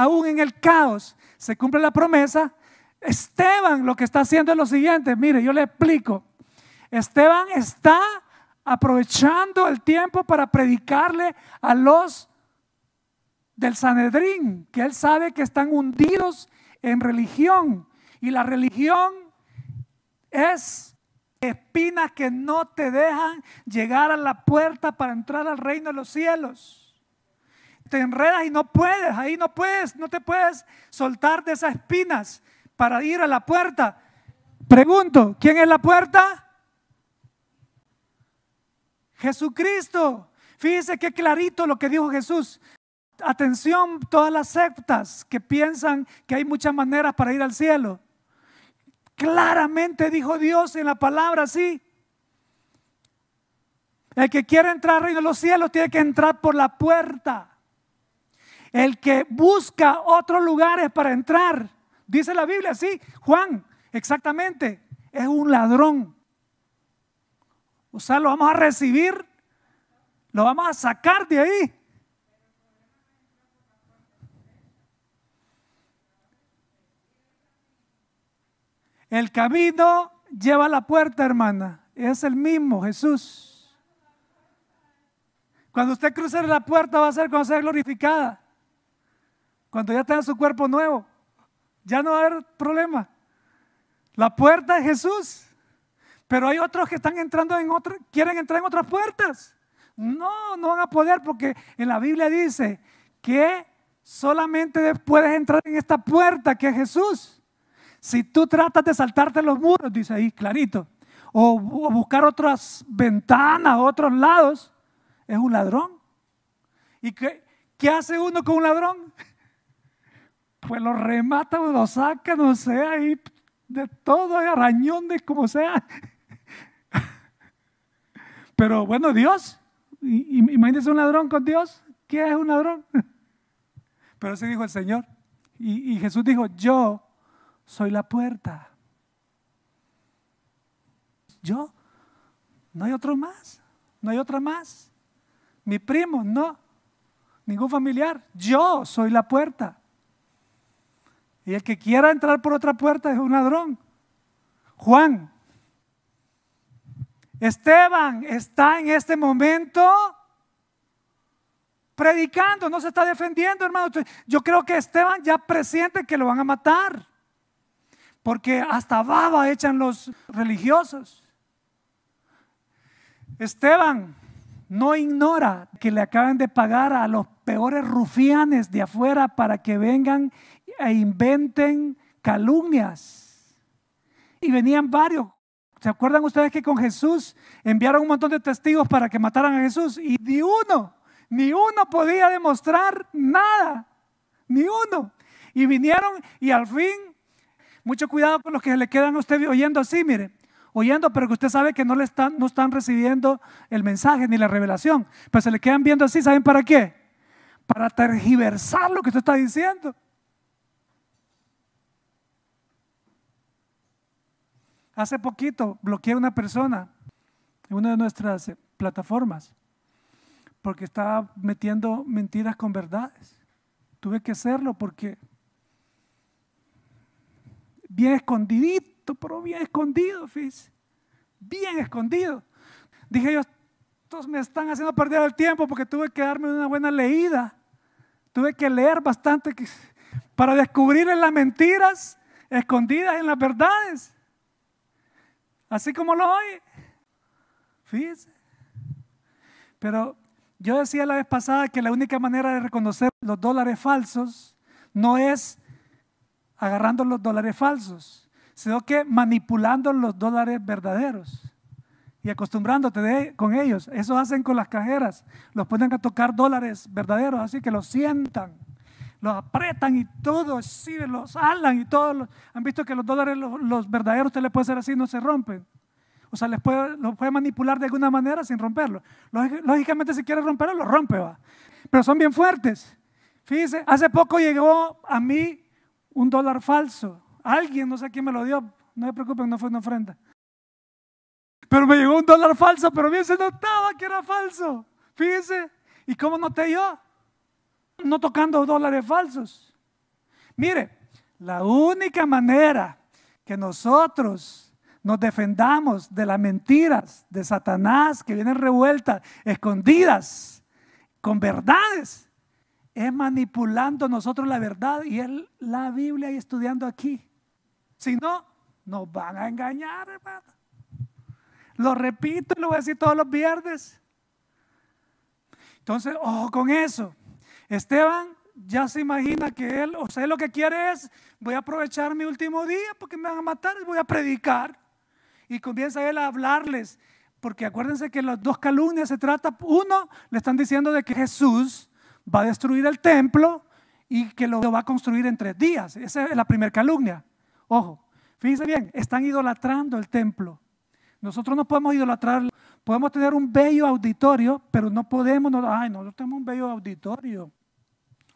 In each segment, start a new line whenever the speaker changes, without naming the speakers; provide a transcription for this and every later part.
aún en el caos se cumple la promesa, Esteban lo que está haciendo es lo siguiente, mire, yo le explico. Esteban está aprovechando el tiempo para predicarle a los del Sanedrín, que él sabe que están hundidos en religión. Y la religión es espinas que no te dejan llegar a la puerta para entrar al reino de los cielos te enredas y no puedes, ahí no puedes, no te puedes soltar de esas espinas para ir a la puerta. Pregunto, ¿quién es la puerta? Jesucristo. Fíjese qué clarito lo que dijo Jesús. Atención, todas las sectas que piensan que hay muchas maneras para ir al cielo. Claramente dijo Dios en la palabra sí. El que quiere entrar en de los cielos tiene que entrar por la puerta. El que busca otros lugares para entrar, dice la Biblia, sí, Juan, exactamente, es un ladrón. O sea, lo vamos a recibir, lo vamos a sacar de ahí. El camino lleva a la puerta, hermana. Es el mismo Jesús. Cuando usted cruce la puerta va a ser cuando sea glorificada. Cuando ya tenga su cuerpo nuevo, ya no va a haber problema. La puerta es Jesús. Pero hay otros que están entrando en otros, quieren entrar en otras puertas. No, no van a poder porque en la Biblia dice que solamente puedes entrar en esta puerta que es Jesús. Si tú tratas de saltarte los muros, dice ahí clarito, o, buscar otras ventanas, otros lados, es un ladrón. ¿Y qué, qué hace uno con un ladrón? pues lo remata o pues, lo saca, no sé, ahí de todo, arañón de como sea. Pero bueno, Dios, imagínese un ladrón con Dios, ¿qué es un ladrón? Pero así dijo el Señor. y Jesús dijo, yo soy la puerta. Yo, no hay otro más, no hay otra más. Mi primo, no. Ningún familiar, yo soy la puerta. Y el que quiera entrar por otra puerta es un ladrón. Juan. Esteban está en este momento predicando, no se está defendiendo, hermano. Yo creo que Esteban ya presiente que lo van a matar. Porque hasta baba echan los religiosos. Esteban no ignora que le acaban de pagar a los peores rufianes de afuera para que vengan e inventen calumnias. Y venían varios. ¿Se acuerdan ustedes que con Jesús enviaron un montón de testigos para que mataran a Jesús? Y ni uno, ni uno podía demostrar nada. Ni uno. Y vinieron y al fin, mucho cuidado con los que se le quedan a usted oyendo así, mire oyendo, pero que usted sabe que no le están, no están recibiendo el mensaje ni la revelación. Pero se le quedan viendo así, ¿saben para qué? Para tergiversar lo que usted está diciendo. Hace poquito bloqueé a una persona en una de nuestras eh, plataformas porque estaba metiendo mentiras con verdades. Tuve que hacerlo porque bien escondidito, pero bien escondido, Fis. Bien escondido. Dije yo, estos me están haciendo perder el tiempo porque tuve que darme una buena leída. Tuve que leer bastante para descubrir en las mentiras escondidas en las verdades. Así como lo hay. Fíjense. Pero yo decía la vez pasada que la única manera de reconocer los dólares falsos no es agarrando los dólares falsos, sino que manipulando los dólares verdaderos y acostumbrándote con ellos. Eso hacen con las cajeras. Los ponen a tocar dólares verdaderos, así que los sientan los apretan y todo, los alan y todo. Han visto que los dólares, los, verdaderos, usted les puede hacer así, no se rompen. O sea, les puede, los puede manipular de alguna manera sin romperlo. Lógicamente, si quiere romperlo, lo rompe, va. Pero son bien fuertes. Fíjese, hace poco llegó a mí un dólar falso. Alguien, no sé quién me lo dio, no se preocupen, no fue una ofrenda. Pero me llegó un dólar falso, pero bien se notaba que era falso. Fíjense, ¿y cómo noté yo? no tocando dólares falsos. Mire, la única manera que nosotros nos defendamos de las mentiras de Satanás que vienen revueltas, escondidas, con verdades, es manipulando nosotros la verdad y es la Biblia y estudiando aquí. Si no, nos van a engañar, hermano. Lo repito lo voy a decir todos los viernes. Entonces, ojo con eso. Esteban ya se imagina que él, o sea, lo que quiere es, voy a aprovechar mi último día porque me van a matar, voy a predicar. Y comienza él a hablarles, porque acuérdense que las dos calumnias se trata, uno, le están diciendo de que Jesús va a destruir el templo y que lo va a construir en tres días. Esa es la primera calumnia. Ojo, fíjense bien, están idolatrando el templo. Nosotros no podemos idolatrar, podemos tener un bello auditorio, pero no podemos, ay, nosotros tenemos un bello auditorio.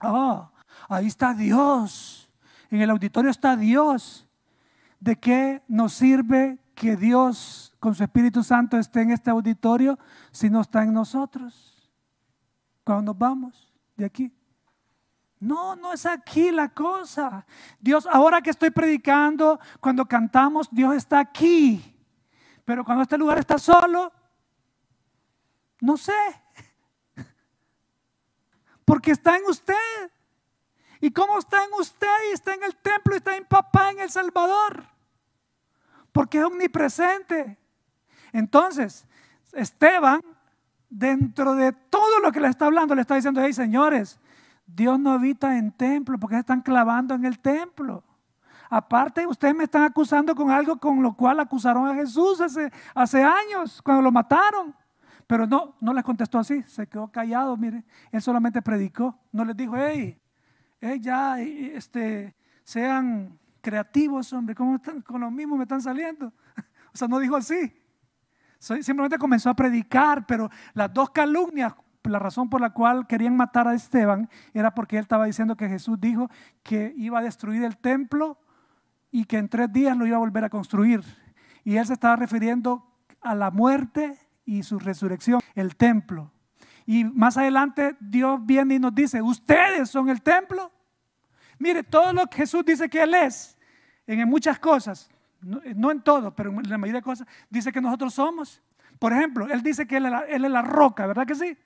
Oh, ahí está Dios. En el auditorio está Dios. ¿De qué nos sirve que Dios con su Espíritu Santo esté en este auditorio si no está en nosotros? Cuando nos vamos de aquí. No, no es aquí la cosa. Dios, ahora que estoy predicando, cuando cantamos, Dios está aquí. Pero cuando este lugar está solo, no sé. Porque está en usted. ¿Y cómo está en usted? Y está en el templo, y está en papá, en el Salvador. Porque es omnipresente. Entonces, Esteban, dentro de todo lo que le está hablando, le está diciendo, hey señores, Dios no habita en templo porque están clavando en el templo. Aparte, ustedes me están acusando con algo con lo cual acusaron a Jesús hace, hace años, cuando lo mataron. Pero no, no les contestó así, se quedó callado, mire. Él solamente predicó, no les dijo, hey, ya, este, sean creativos, hombre, ¿cómo están? Con los mismos? me están saliendo. o sea, no dijo así. Simplemente comenzó a predicar, pero las dos calumnias, la razón por la cual querían matar a Esteban era porque él estaba diciendo que Jesús dijo que iba a destruir el templo y que en tres días lo iba a volver a construir. Y él se estaba refiriendo a la muerte y su resurrección, el templo. Y más adelante Dios viene y nos dice, ustedes son el templo. Mire, todo lo que Jesús dice que Él es, en muchas cosas, no, en todo, pero en la mayoría de cosas, dice que nosotros somos. Por ejemplo, Él dice que Él, él es la roca, ¿verdad que sí?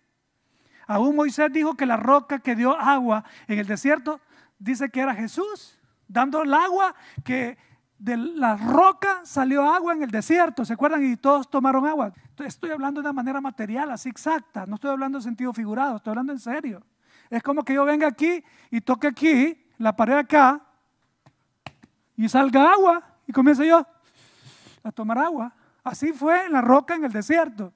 Aún Moisés dijo que la roca que dio agua en el desierto, dice que era Jesús, dando el agua que de la roca salió agua en el desierto, ¿se acuerdan? Y todos tomaron agua. Estoy hablando de una manera material, así exacta, no estoy hablando en sentido figurado, estoy hablando en serio. Es como que yo venga aquí y toque aquí, la pared acá, y salga agua, y comience yo a tomar agua. Así fue en la roca en el desierto.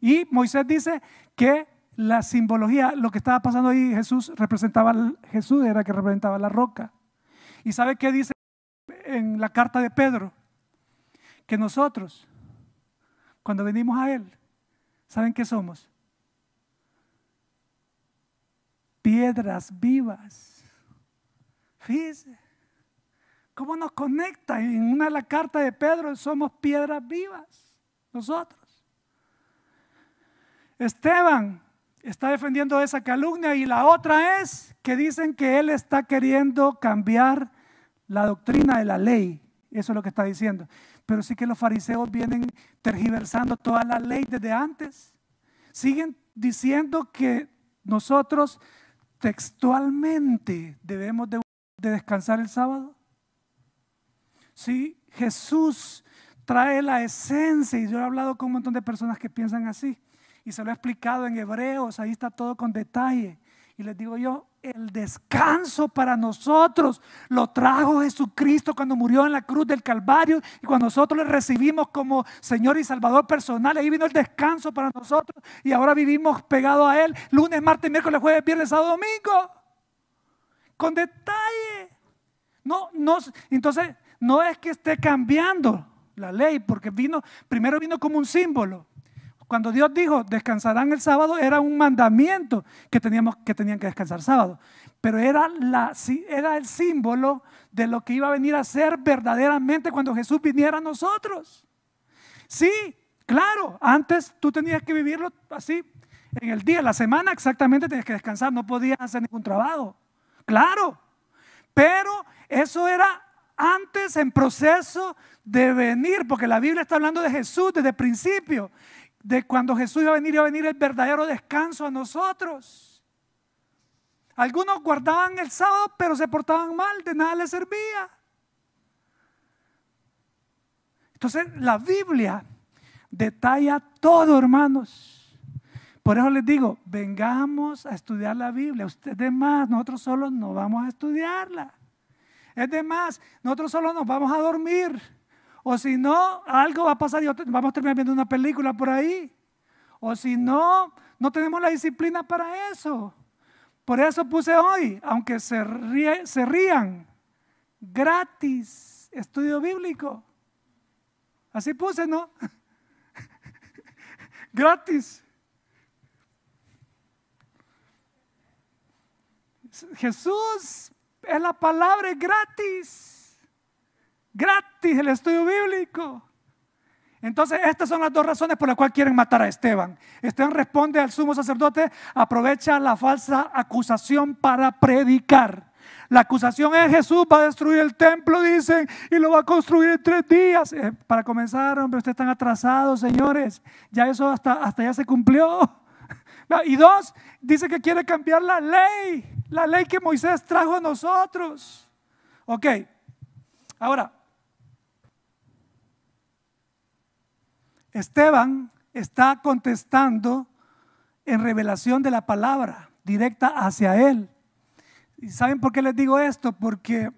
Y Moisés dice que la simbología, lo que estaba pasando ahí, Jesús representaba, Jesús era que representaba la roca. ¿Y sabe qué dice? en la carta de Pedro, que nosotros, cuando venimos a Él, ¿saben qué somos? Piedras vivas. Fíjense, ¿cómo nos conecta? En una de las cartas de Pedro somos piedras vivas, nosotros. Esteban está defendiendo esa calumnia y la otra es que dicen que él está queriendo cambiar la doctrina de la ley. Eso es lo que está diciendo. Pero sí que los fariseos vienen tergiversando toda la ley desde antes. Siguen diciendo que nosotros textualmente debemos de, descansar el sábado. Sí, Jesús trae la esencia y yo he hablado con un montón de personas que piensan así y se lo he explicado en Hebreos, ahí está todo con detalle. Y les digo yo, el descanso para nosotros lo trajo Jesucristo cuando murió en la cruz del Calvario y cuando nosotros le recibimos como Señor y Salvador personal. Ahí vino el descanso para nosotros y ahora vivimos pegado a Él lunes, martes, miércoles, jueves, viernes, sábado, domingo. Con detalle. No, no, entonces no es que esté cambiando la ley, porque vino, primero vino como un símbolo. Cuando Dios dijo, descansarán el sábado, era un mandamiento que, teníamos, que tenían que descansar sábado. Pero era, la, era el símbolo de lo que iba a venir a ser verdaderamente cuando Jesús viniera a nosotros. Sí, claro, antes tú tenías que vivirlo así, en el día, la semana exactamente tenías que descansar, no podías hacer ningún trabajo. Claro, pero eso era antes en proceso de venir, porque la Biblia está hablando de Jesús desde el principio de cuando Jesús iba a venir, iba a venir el verdadero descanso a nosotros. Algunos guardaban el sábado, pero se portaban mal, de nada les servía. Entonces, la Biblia detalla todo, hermanos. Por eso les digo, vengamos a estudiar la Biblia. Ustedes más, nosotros solos no vamos a estudiarla. Es de más, nosotros solo nos vamos a dormir. O si no, algo va a pasar y vamos a terminar viendo una película por ahí. O si no, no tenemos la disciplina para eso. Por eso puse hoy, aunque se, se rían, gratis, estudio bíblico. Así puse, ¿no? gratis. Jesús es la palabra gratis. Gratis el estudio bíblico. Entonces, estas son las dos razones por las cuales quieren matar a Esteban. Esteban responde al sumo sacerdote, aprovecha la falsa acusación para predicar. La acusación es Jesús va a destruir el templo, dicen, y lo va a construir en tres días. Eh, para comenzar, hombre, ustedes están atrasados, señores. Ya eso hasta, hasta ya se cumplió. Y dos, dice que quiere cambiar la ley, la ley que Moisés trajo a nosotros. Ok, ahora, Esteban está contestando en revelación de la palabra directa hacia él. ¿Y saben por qué les digo esto? Porque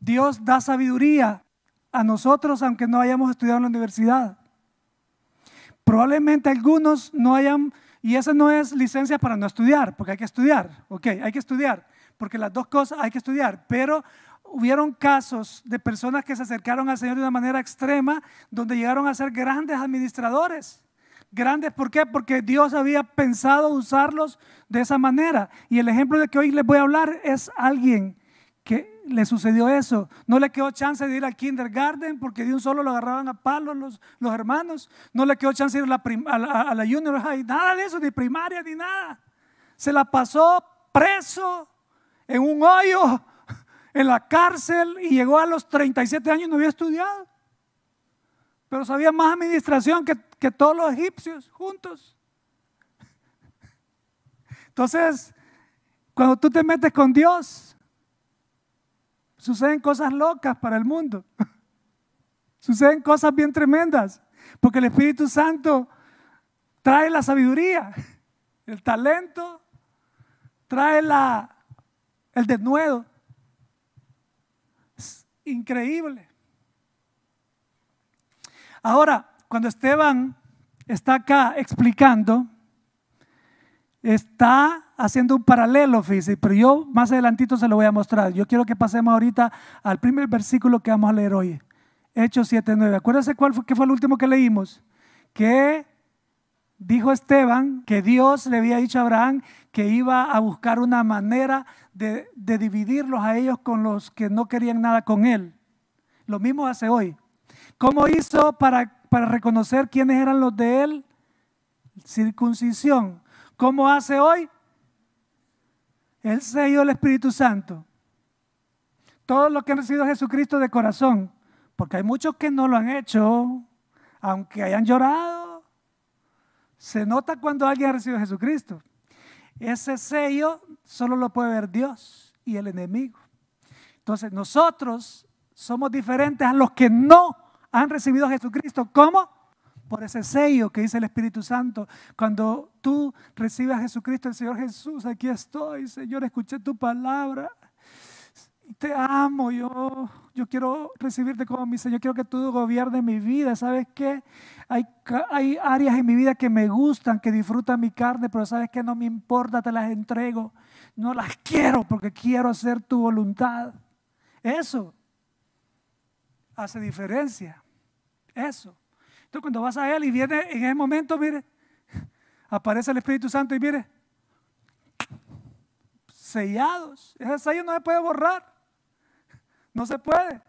Dios da sabiduría a nosotros aunque no hayamos estudiado en la universidad. Probablemente algunos no hayan, y esa no es licencia para no estudiar, porque hay que estudiar, ok, hay que estudiar, porque las dos cosas hay que estudiar, pero hubieron casos de personas que se acercaron al Señor de una manera extrema, donde llegaron a ser grandes administradores. Grandes, ¿por qué? Porque Dios había pensado usarlos de esa manera. Y el ejemplo de que hoy les voy a hablar es alguien que le sucedió eso. No le quedó chance de ir al kindergarten porque de un solo lo agarraban a palos los, los hermanos. No le quedó chance de ir a la, a la, a la junior high, nada de eso, ni primaria, ni nada. Se la pasó preso en un hoyo en la cárcel y llegó a los 37 años y no había estudiado. Pero sabía más administración que, todos los egipcios juntos. Entonces, cuando tú te metes con Dios, suceden cosas locas para el mundo. Suceden cosas bien tremendas, porque el Espíritu Santo trae la sabiduría, el talento, trae la, el desnudo increíble. Ahora, cuando Esteban está acá explicando, está haciendo un paralelo, fíjese, pero yo más adelantito se lo voy a mostrar. Yo quiero que pasemos ahorita al primer versículo que vamos a leer hoy, Hechos 7.9. Acuérdense cuál fue, qué fue el último que leímos, que dijo Esteban que Dios le había dicho a Abraham que iba a buscar una manera de, dividirlos a ellos con los que no querían nada con él. Lo mismo hace hoy. ¿Cómo hizo para, para reconocer quiénes eran los de él? Circuncisión. ¿Cómo hace hoy? El sello el Espíritu Santo. Todos los que han recibido a Jesucristo de corazón, porque hay muchos que no lo han hecho, aunque hayan llorado se nota cuando alguien ha recibido a Jesucristo. Ese sello solo lo puede ver Dios y el enemigo. Entonces nosotros somos diferentes a los que no han recibido a Jesucristo. ¿Cómo? Por ese sello que dice el Espíritu Santo. Cuando tú recibes a Jesucristo, el Señor Jesús, aquí estoy, Señor, escuché tu palabra te amo, yo, yo quiero recibirte como mi Señor, quiero que tú gobiernes mi vida. ¿Sabes qué? Hay, hay áreas en mi vida que me gustan, que disfrutan mi carne, pero ¿sabes qué? No me importa, te las entrego. No las quiero porque quiero hacer tu voluntad. Eso hace diferencia. Eso. Entonces cuando vas a Él y viene en ese momento, mire, aparece el Espíritu Santo y mire, sellados. Ese sello no se puede borrar. No se puede.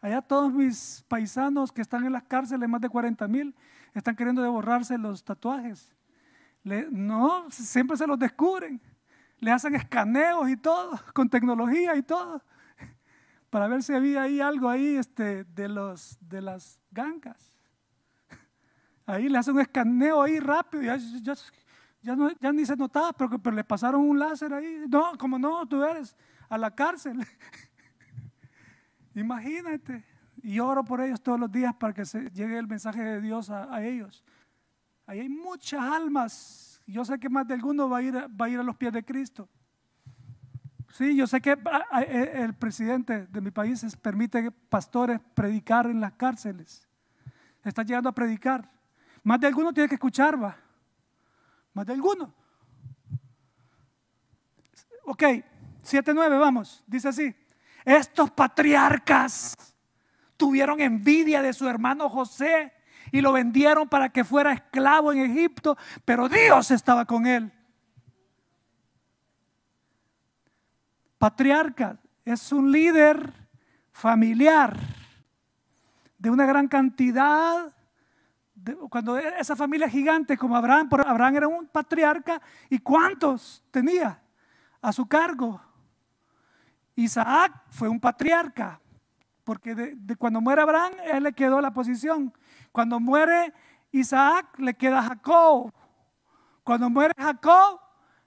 Allá todos mis paisanos que están en las cárceles, más de 40 mil, están queriendo de borrarse los tatuajes. no, siempre se los descubren. Le hacen escaneos y todo, con tecnología y todo, para ver si había ahí algo ahí este, de, los, de las gangas. Ahí le hacen un escaneo ahí rápido, ya, ya, ya, no, ya ni se notaba, pero, pero le pasaron un láser ahí. No, como no, tú eres a la cárcel. Imagínate. Y oro por ellos todos los días para que llegue el mensaje de Dios a, ellos. Ahí hay muchas almas. Yo sé que más de alguno va a ir, a, los pies de Cristo. Sí, yo sé que ah, ah, eh, el presidente de mi país permite pastores predicar en las cárceles. Está llegando a predicar. Más de alguno tiene que escuchar, va. Más de alguno. Ok, 7-9, vamos. Dice así. Estos patriarcas tuvieron envidia de su hermano José y lo vendieron para que fuera esclavo en Egipto, pero Dios estaba con él. Patriarca es un líder familiar de una gran cantidad. cuando esa familia gigante como Abraham, Abraham era un patriarca y cuántos tenía a su cargo. Isaac fue un patriarca, porque cuando muere Abraham, él le quedó la posición. Cuando muere Isaac, le queda Jacob. Cuando muere Jacob,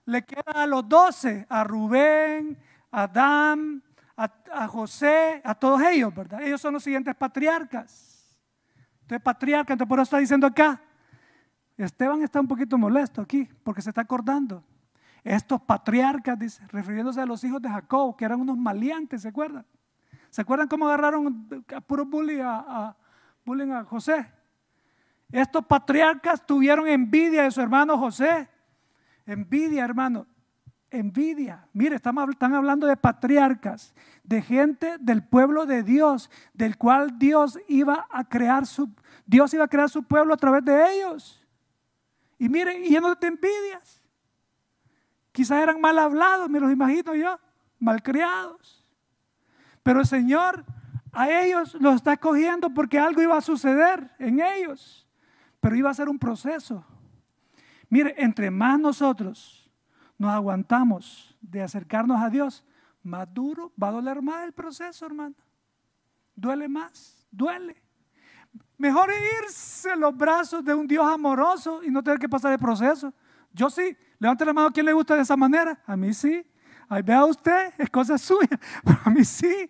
le queda a los doce, a Rubén, a Adán, a, a, José, a todos ellos, ¿verdad? Ellos son los siguientes patriarcas. Entonces, patriarca, entonces por eso está diciendo acá. Esteban está un poquito molesto aquí, porque se está acordando. Estos patriarcas, dice, refiriéndose a los hijos de Jacob, que eran unos maleantes, ¿se acuerdan? ¿Se acuerdan cómo agarraron a puro bullying a, José? Estos patriarcas tuvieron envidia de su hermano José. Envidia, hermano. Envidia. Mire, están hablando de patriarcas, de gente del pueblo de Dios, del cual Dios iba a crear su, Dios iba a crear su pueblo a través de ellos. Y miren, y no de envidias. Quizás eran mal hablados, me los imagino yo, mal criados, Pero el Señor a ellos los está escogiendo porque algo iba a suceder en ellos, pero iba a ser un proceso. Mire, entre más nosotros nos aguantamos de acercarnos a Dios, más duro va a doler más el proceso, hermano. Duele más, duele. Mejor irse los brazos de un Dios amoroso y no tener que pasar el proceso. Yo sí, Levante la mano, ¿quién le gusta de esa manera? A mí sí. Ahí vea usted, es cosa suya, a mí sí.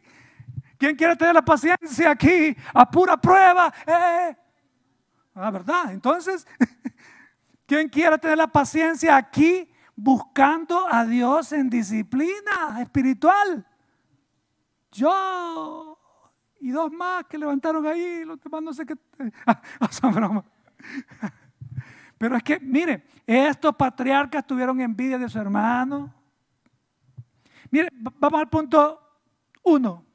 ¿Quién quiere tener la paciencia aquí a pura prueba? Eh. Ah, ¿verdad? Entonces, ¿quién quiere tener la paciencia aquí buscando a Dios en disciplina espiritual? Yo y dos más que levantaron ahí, los demás no sé qué. Ah, son bromas. Pero es que, mire, estos patriarcas tuvieron envidia de su hermano. Mire, vamos al punto uno.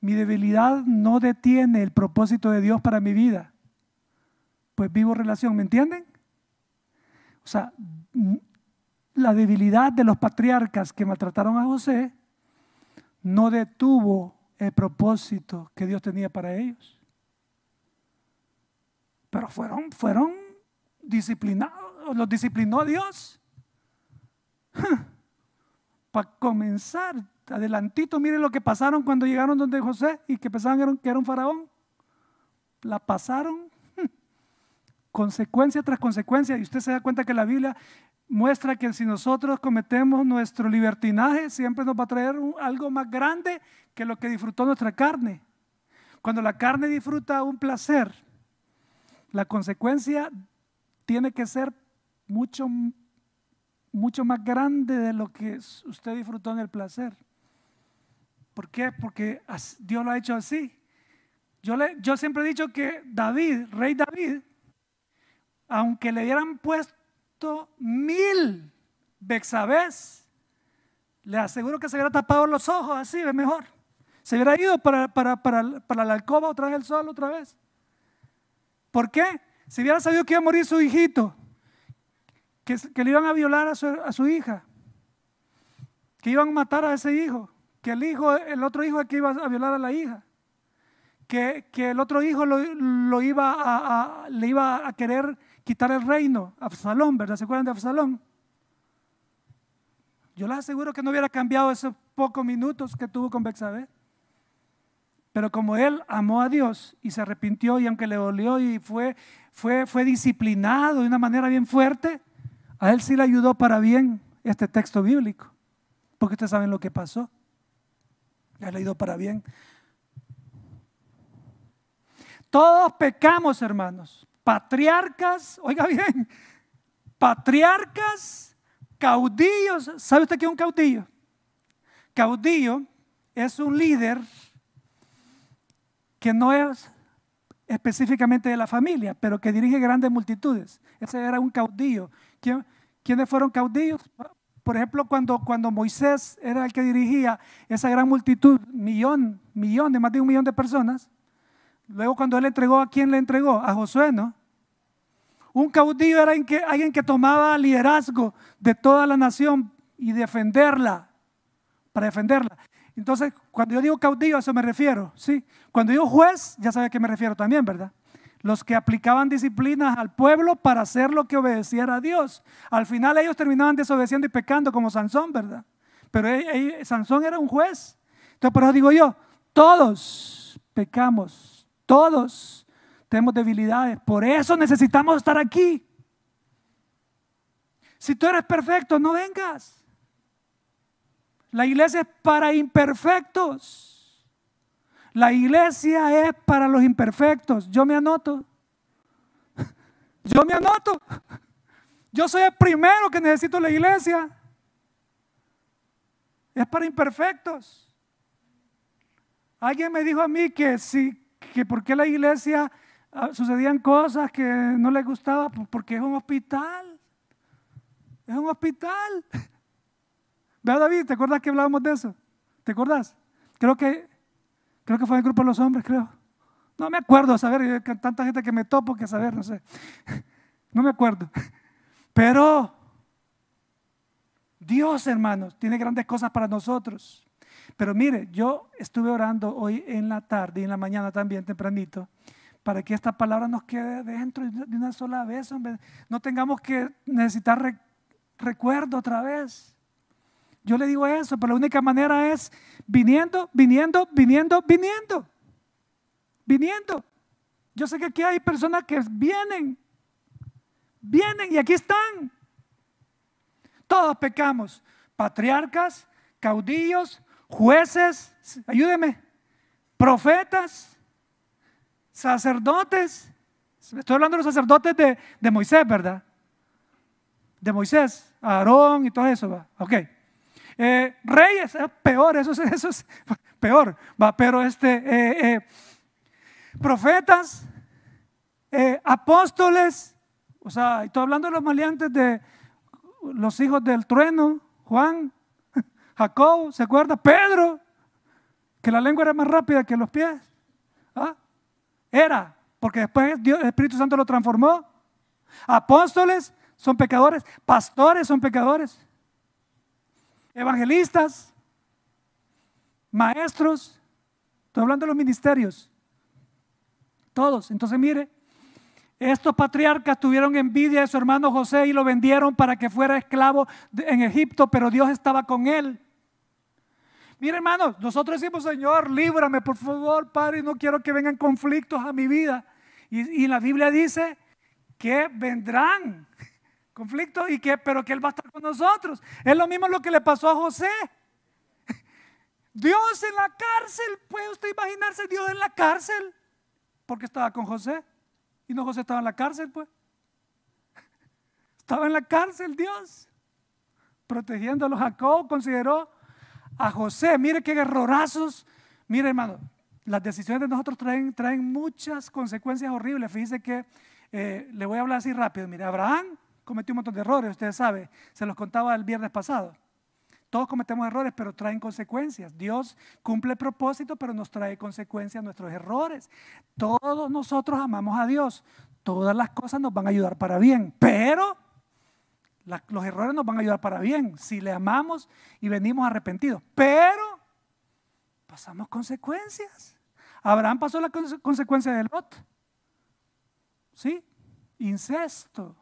Mi debilidad no detiene el propósito de Dios para mi vida. Pues vivo relación, ¿me entienden? O sea, la debilidad de los patriarcas que maltrataron a José no detuvo el propósito que Dios tenía para ellos. Pero fueron, fueron disciplinado los disciplinó Dios. Para comenzar, adelantito, miren lo que pasaron cuando llegaron donde José y que pensaban que era un faraón. La pasaron consecuencia tras consecuencia. Y usted se da cuenta que la Biblia muestra que si nosotros cometemos nuestro libertinaje, siempre nos va a traer algo más grande que lo que disfrutó nuestra carne. Cuando la carne disfruta un placer, la consecuencia tiene que ser mucho, mucho más grande de lo que usted disfrutó en el placer. ¿Por qué? Porque Dios lo ha hecho así. Yo, le, yo siempre he dicho que David, rey David, aunque le hubieran puesto mil Bexabés, le aseguro que se hubiera tapado los ojos así, ve mejor. Se hubiera ido para, para la alcoba otra vez el sol, otra vez. ¿Por qué? Si hubiera sabido que iba a morir su hijito, que, le iban a violar a su, hija, que iban a matar a ese hijo, que el hijo, el otro hijo que iba a violar a la hija, que, el otro hijo lo, iba a, le iba a querer quitar el reino, Absalón, ¿verdad? ¿Se acuerdan de Absalón? Yo les aseguro que no hubiera cambiado esos pocos minutos que tuvo con Bexabé. Pero como él amó a Dios y se arrepintió y aunque le dolió y fue, fue, fue disciplinado de una manera bien fuerte, a él sí le ayudó para bien este texto bíblico. Porque ustedes saben lo que pasó. Le ayudó para bien. Todos pecamos, hermanos. Patriarcas, oiga bien, patriarcas, caudillos. ¿Sabe usted qué es un caudillo? Caudillo es un líder que no es específicamente de la familia, pero que dirige grandes multitudes. Ese era un caudillo. ¿Quiénes fueron caudillos? Por ejemplo, cuando, cuando Moisés era el que dirigía esa gran multitud, millón, millón, de más de un millón de personas. Luego cuando él entregó, ¿a quién le entregó? A Josué, ¿no? Un caudillo era alguien que tomaba liderazgo de toda la nación y defenderla, para defenderla. Entonces, cuando yo digo caudillo, a eso me refiero, ¿sí? Cuando digo juez, ya sabes a qué me refiero también, ¿verdad? Los que aplicaban disciplinas al pueblo para hacer lo que obedeciera a Dios. Al final ellos terminaban desobedeciendo y pecando como Sansón, ¿verdad? Pero e, e, Sansón era un juez. Entonces, por eso digo yo, todos pecamos, todos tenemos debilidades. Por eso necesitamos estar aquí. Si tú eres perfecto, no vengas. La iglesia es para imperfectos. La iglesia es para los imperfectos. Yo me anoto. Yo me anoto. Yo soy el primero que necesito la iglesia. Es para imperfectos. Alguien me dijo a mí que sí, que por qué la iglesia ah, sucedían cosas que no le gustaba, pues, porque es un hospital. Es un hospital. Vea David, ¿te acuerdas que hablábamos de eso? ¿Te acuerdas? Creo que, creo que fue el grupo de los hombres, creo. No me acuerdo, saber, eh, tanta gente que me topo que saber, no sé. No me acuerdo. Pero Dios, hermanos, tiene grandes cosas para nosotros. Pero mire, yo estuve orando hoy en la tarde y en la mañana también, tempranito, para que esta palabra nos quede dentro de una sola vez, No tengamos que necesitar recuerdo otra vez. Yo le digo eso, pero la única manera es viniendo, viniendo, viniendo, viniendo. Viniendo. Yo sé que aquí hay personas que vienen, vienen y aquí están. Todos pecamos. Patriarcas, caudillos, jueces, ayúdeme, profetas, sacerdotes. Estoy hablando de los sacerdotes de, de Moisés, ¿verdad? De Moisés, Aarón y todo eso. ¿va? Ok. Eh, reyes, peor, eso es, peor, va, pero este, eh, eh, profetas, apóstoles, o sea, estoy hablando de los maleantes de los hijos del trueno, Juan, Jacob, ¿se acuerda? Pedro, que la lengua era más rápida que los pies, ¿ah? era, porque después el Espíritu Santo lo transformó, apóstoles, son pecadores, pastores son pecadores evangelistas, maestros, estoy hablando de los ministerios, todos. Entonces mire, estos patriarcas tuvieron envidia de su hermano José y lo vendieron para que fuera esclavo en Egipto, pero Dios estaba con él. Mire, hermanos, nosotros decimos, Señor, líbrame, por favor, Padre, no quiero que vengan conflictos a mi vida. Y, y la Biblia dice que vendrán conflicto, y que, pero que Él va a estar con nosotros. Es lo mismo lo que le pasó a José. Dios en la cárcel, ¿puede usted imaginarse Dios en la cárcel? Porque estaba con José. Y no José estaba en la cárcel, pues. Estaba en la cárcel Dios. Protegiéndolo. Jacob consideró a José. Mire qué errorazos. Mire, hermano, las decisiones de nosotros traen, traen muchas consecuencias horribles. Fíjese que eh, le voy a hablar así rápido. Mire, Abraham cometió un montón de errores, ustedes saben, se los contaba el viernes pasado. Todos cometemos errores, pero traen consecuencias. Dios cumple propósito, pero nos trae consecuencias nuestros errores. Todos nosotros amamos a Dios. Todas las cosas nos van a ayudar para bien, pero los errores nos van a ayudar para bien si le amamos y venimos arrepentidos. Pero pasamos consecuencias. Abraham pasó la consecuencia de Lot. ¿Sí? Incesto.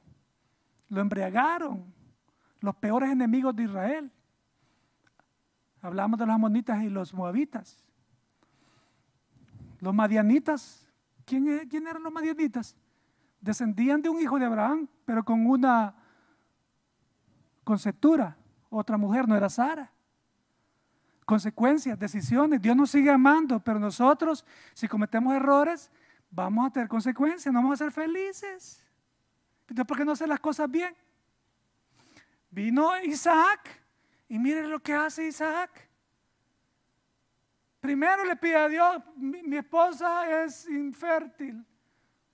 Lo embriagaron los peores enemigos de Israel. Hablamos de los amonitas y los moabitas. Los madianitas, ¿quién, eran los madianitas? Descendían de un hijo de Abraham, pero con una conceptura, otra mujer, no era Sara. Consecuencias, decisiones, Dios nos sigue amando, pero nosotros, si cometemos errores, vamos a tener consecuencias, no vamos a ser felices. Entonces, ¿por qué no hace las cosas bien? Vino Isaac y mire lo que hace Isaac. Primero le pide a Dios, mi, esposa es infértil,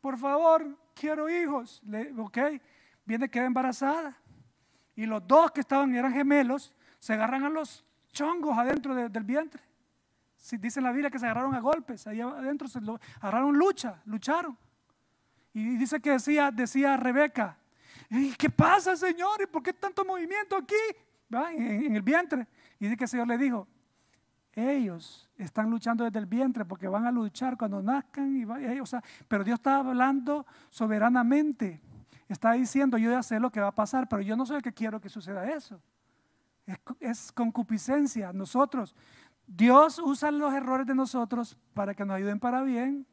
por favor, quiero hijos. ok, viene, queda embarazada. Y los dos que estaban, eran gemelos, se agarran a los chongos adentro del vientre. Si dice la Biblia que se agarraron a golpes, ahí adentro se agarraron lucha, lucharon. Y dice que decía, decía Rebeca, ¿qué pasa, Señor? ¿Y por qué tanto movimiento aquí? En, en el vientre. Y dice que el Señor le dijo, ellos están luchando desde el vientre porque van a luchar cuando nazcan. Y pero Dios está hablando soberanamente. Está diciendo, yo ya sé lo que va a pasar, pero yo no soy el que quiero que suceda eso. es concupiscencia. Nosotros, Dios usa los errores de nosotros para que nos ayuden para bien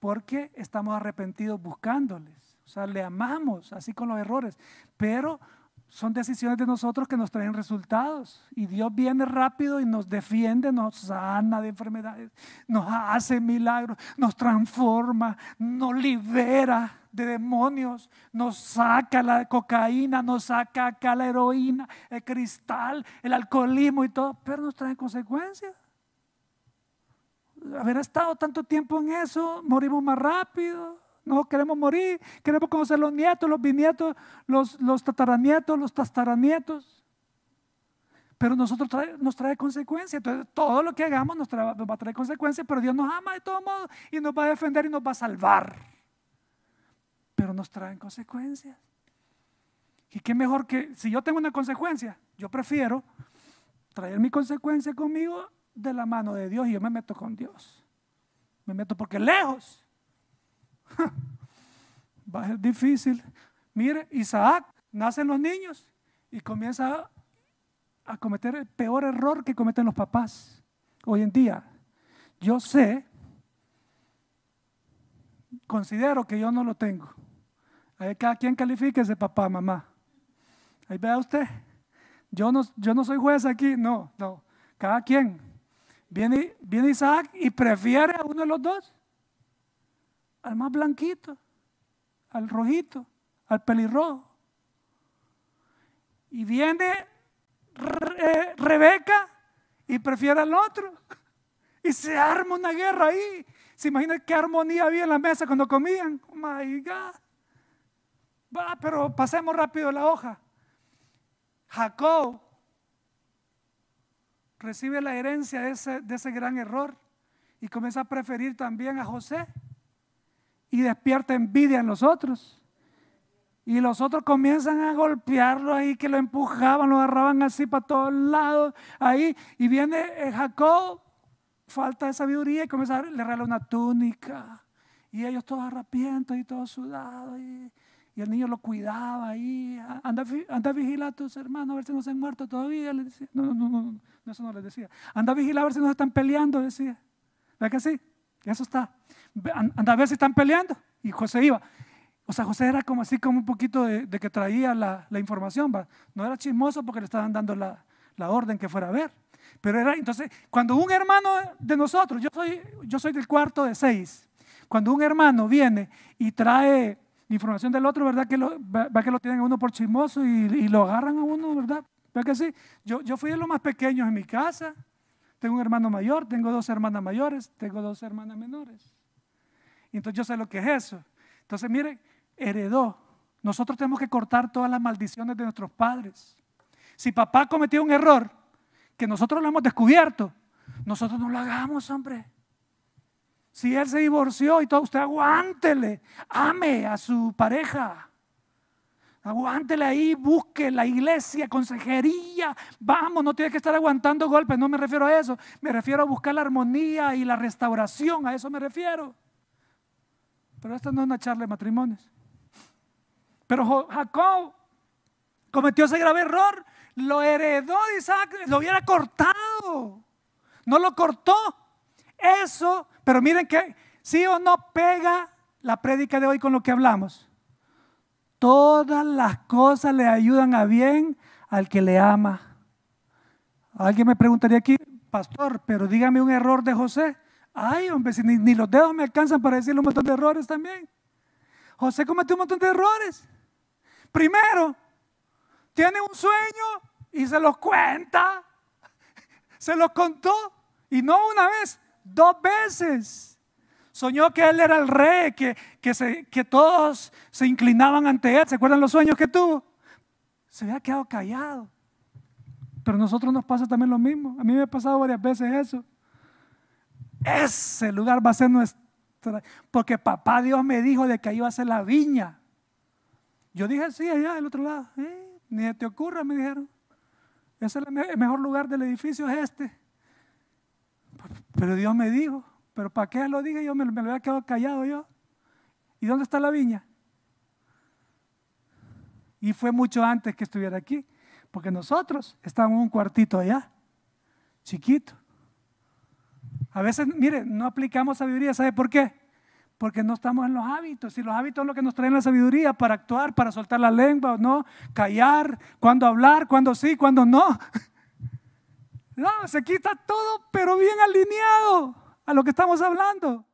porque estamos arrepentidos buscándoles. O sea, le amamos, así con los errores, pero son decisiones de nosotros que nos traen resultados. Y Dios viene rápido y nos defiende, nos sana de enfermedades, nos hace milagros, nos transforma, nos libera de demonios, nos saca la cocaína, nos saca acá la heroína, el cristal, el alcoholismo y todo, pero nos trae consecuencias haber estado tanto tiempo en eso, morimos más rápido, no queremos morir, queremos conocer los nietos, los bisnietos, los, los tataranietos, los tataranietos. Pero nosotros nos trae consecuencias. Entonces, todo lo que hagamos nos, va a traer consecuencias, pero Dios nos ama de todos modos y nos va a defender y nos va a salvar. Pero nos traen consecuencias. Y qué mejor que, si yo tengo una consecuencia, yo prefiero traer mi consecuencia conmigo de la mano de Dios y yo me meto con Dios. Me meto porque lejos. va a ser difícil. Mire, Isaac, nacen los niños y comienza a, cometer el peor error que cometen los papás hoy en día. Yo sé, considero que yo no lo tengo. Ahí cada quien califique ese papá, mamá. Ahí vea usted. Yo no, yo no soy juez aquí, no, no. Cada quien. Viene, Isaac y prefiere a uno de los dos. Al más blanquito, al rojito, al pelirrojo. Y viene eh, Rebeca y prefiere al otro. Y se arma una guerra ahí. ¿Se imagina qué armonía había en la mesa cuando comían? Oh my God. Va, pero pasemos rápido la hoja. Jacob recibe la herencia de ese, gran error y comienza a preferir también a José y despierta envidia en los otros. Y los otros comienzan a golpearlo ahí, que lo empujaban, lo agarraban así para todos lados, ahí. Y viene eh, Jacob, falta de sabiduría, y comienza a le regala una túnica. Y ellos todos arrapientos y todos sudados. Y, y el niño lo cuidaba ahí, anda, anda a vigilar a tus hermanos a ver si no se han muerto todavía. Le decía. No, no, no, no, eso no les decía. Anda a vigilar a ver si no se están peleando, decía. ¿Verdad que sí? Eso está. Anda a ver si están peleando. Y José iba. O sea, José era como así, como un poquito de, que traía la, la información. ¿va? No era chismoso porque le estaban dando la, orden que fuera a ver. Pero era, entonces, cuando un hermano de nosotros, yo soy, yo soy del cuarto de seis, cuando un hermano viene y trae información del otro, ¿verdad? Que lo, que lo tienen a uno por chismoso y, lo agarran a uno, ¿verdad? pero que sí? Yo, yo fui de los más pequeños en mi casa. Tengo un hermano mayor, tengo dos hermanas mayores, tengo dos hermanas menores. Y entonces yo sé lo que es eso. Entonces, mire, heredó. Nosotros tenemos que cortar todas las maldiciones de nuestros padres. Si papá cometió un error, que nosotros lo hemos descubierto, nosotros no lo hagamos, hombre. Si él se divorció y todo, usted aguántele, ame a su pareja. Aguántele ahí, busque la iglesia, consejería. Vamos, no tiene que estar aguantando golpes, no me refiero a eso. Me refiero a buscar la armonía y la restauración, a eso me refiero. Pero esta no es una charla de matrimonios. Pero Jacob cometió ese grave error, lo heredó de Isaac, lo hubiera cortado. No lo cortó, eso, pero miren que sí o no pega la prédica de hoy con lo que hablamos. Todas las cosas le ayudan a bien al que le ama. Alguien me preguntaría aquí, pastor, pero dígame un error de José. Ay, hombre, si ni, ni, los dedos me alcanzan para decirle un montón de errores también. José cometió un montón de errores. Primero, tiene un sueño y se los cuenta. Se los contó. Y no una vez, Dos veces. Soñó que él era el rey, que, que, se, que todos se inclinaban ante él. ¿Se acuerdan los sueños que tuvo? Se había quedado callado. Pero a nosotros nos pasa también lo mismo. A mí me ha pasado varias veces eso. Ese lugar va a ser nuestro Porque papá Dios me dijo de que ahí va a ser la viña. Yo dije, sí, allá del otro lado. Eh, ni te ocurra, me dijeron. Ese es el mejor lugar del edificio, es este. Pero Dios me dijo, pero ¿para qué lo dije? Yo me, lo había quedado callado yo. ¿Y dónde está la viña? Y fue mucho antes que estuviera aquí, porque nosotros estábamos en un cuartito allá, chiquito. A veces, mire, no aplicamos sabiduría, ¿sabe por qué? Porque no estamos en los hábitos. Y los hábitos son lo que nos traen la sabiduría para actuar, para soltar la lengua o no, callar, cuando hablar, cuando sí, cuando no se quita todo, pero bien alineado a lo que estamos hablando.